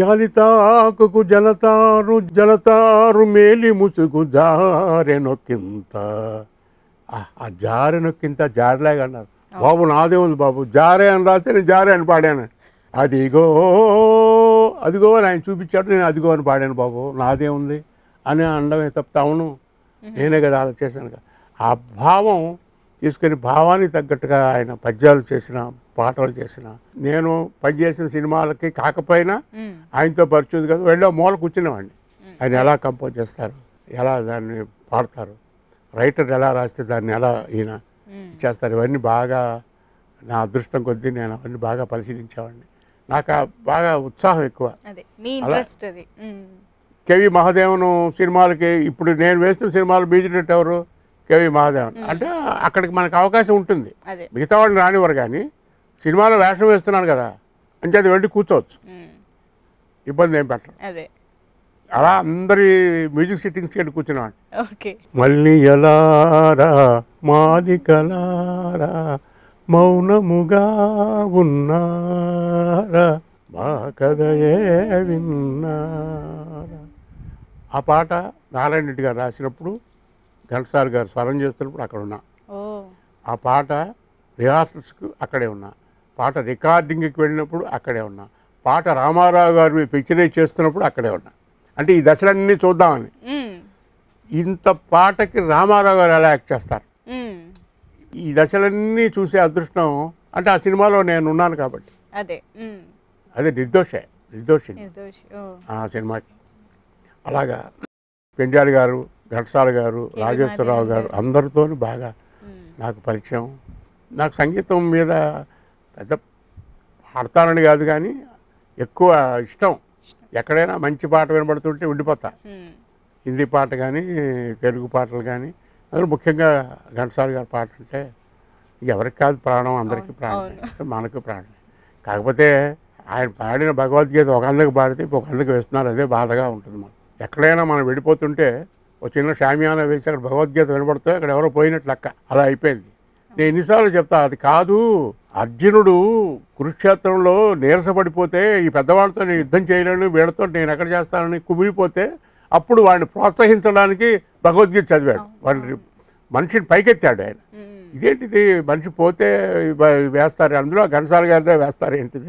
గాలితాకు జలతారు జలతారు మేలి ముసుగు జారెనొక్కింత ఆ జారెనొక్కింత జారలాగా అన్నారు బాబు నాదే ఉంది బాబు జారే అని రాస్తే నేను జారే అని పాడాను అదిగో అదిగో అని ఆయన చూపించాడు నేను అదిగో అని పాడాను బాబు నాదే ఉంది అని అండమే తప్ప అవును నేనే కదా అలా చేశాను ఆ భావం తీసుకొని భావానికి తగ్గట్టుగా ఆయన పద్యాలు చేసిన పాటలు చేసిన నేను పనిచేసిన సినిమాలకి కాకపోయినా ఆయనతో పరిచింది కదా వెళ్ళో మూల కూర్చునేవాడిని ఆయన ఎలా కంపోజ్ చేస్తారు ఎలా దాన్ని పాడతారు రైటర్ ఎలా రాస్తే దాన్ని ఎలా ఈయన ఇచ్చేస్తారు ఇవన్నీ బాగా నా అదృష్టం కొద్దీ నేను అవన్నీ బాగా పరిశీలించేవాడిని నాకు బాగా ఉత్సాహం ఎక్కువ అలా మహాదేవను సినిమాలకి ఇప్పుడు నేను వేస్తున్న సినిమాలు బీజినట్టు ఎవరు కవి మహాదేవన్ అంటే అక్కడికి మనకు అవకాశం ఉంటుంది మిగతా వాళ్ళని రానివ్వరు కానీ సినిమాలో వేషం వేస్తున్నాను కదా అంటే అది వెళ్ళి కూర్చోవచ్చు ఇబ్బంది ఏం పెట్టరు అలా అందరి మ్యూజిక్ సిట్టింగ్స్కి వెళ్ళి కూర్చున్నాడు మళ్ళీ ఎలారా మాలికలారా మౌనముగా ఉన్నారా మా కథయే విన్నారా ఆ పాట నారాయణ రెడ్డి గారు రాసినప్పుడు గల్సార్ గారు స్వరం చేస్తున్నప్పుడు అక్కడ ఉన్నా ఆ పాట రిహార్సల్స్కు అక్కడే ఉన్నా పాట రికార్డింగ్కి వెళ్ళినప్పుడు అక్కడే ఉన్నా పాట రామారావు గారు పిక్చరైజ్ చేస్తున్నప్పుడు అక్కడే ఉన్నా అంటే ఈ దశలన్నీ చూద్దామని ఇంత పాటకి రామారావు గారు ఎలా యాక్ట్ చేస్తారు ఈ దశలన్నీ చూసే అదృష్టం అంటే ఆ సినిమాలో నేను ఉన్నాను కాబట్టి అదే అదే నిర్దోషే నిర్దోషి ఆ సినిమాకి అలాగా పెండ్యాలి గారు ఘటసాల గారు రాజేశ్వరరావు గారు అందరితో బాగా నాకు పరిచయం నాకు సంగీతం మీద పెద్ద పాడతానని కాదు కానీ ఎక్కువ ఇష్టం ఎక్కడైనా మంచి పాట వినబడుతుంటే ఉండిపోతా హిందీ పాట కానీ తెలుగు పాటలు కానీ అందులో ముఖ్యంగా ఘంటసాల గారి పాట అంటే ఎవరికి కాదు ప్రాణం అందరికీ ప్రాణం మనకు ప్రాణం కాకపోతే ఆయన పాడిన భగవద్గీత ఒక అందుకు పాడితే ఒక అందుకు వేస్తున్నారు అదే బాధగా ఉంటుంది మనం ఎక్కడైనా మనం వెళ్ళిపోతుంటే ఒక చిన్న షామియాన వేసి అక్కడ భగవద్గీత వినబడితే అక్కడ ఎవరో పోయినట్లు అక్క అలా అయిపోయింది నేను ఎన్నిసార్లు చెప్తా అది కాదు అర్జునుడు కురుక్షేత్రంలో నీరసపడిపోతే ఈ పెద్దవాళ్ళతో నేను యుద్ధం చేయలేను వీళ్ళతో నేను ఎక్కడ చేస్తానని కుమిలిపోతే అప్పుడు వాడిని ప్రోత్సహించడానికి భగవద్గీత చదివాడు వాడిని మనిషిని పైకెత్తాడు ఆయన ఇదేంటిది మనిషి పోతే వేస్తారు అందులో ఘనసాల గారిదే వేస్తారు ఏంటిది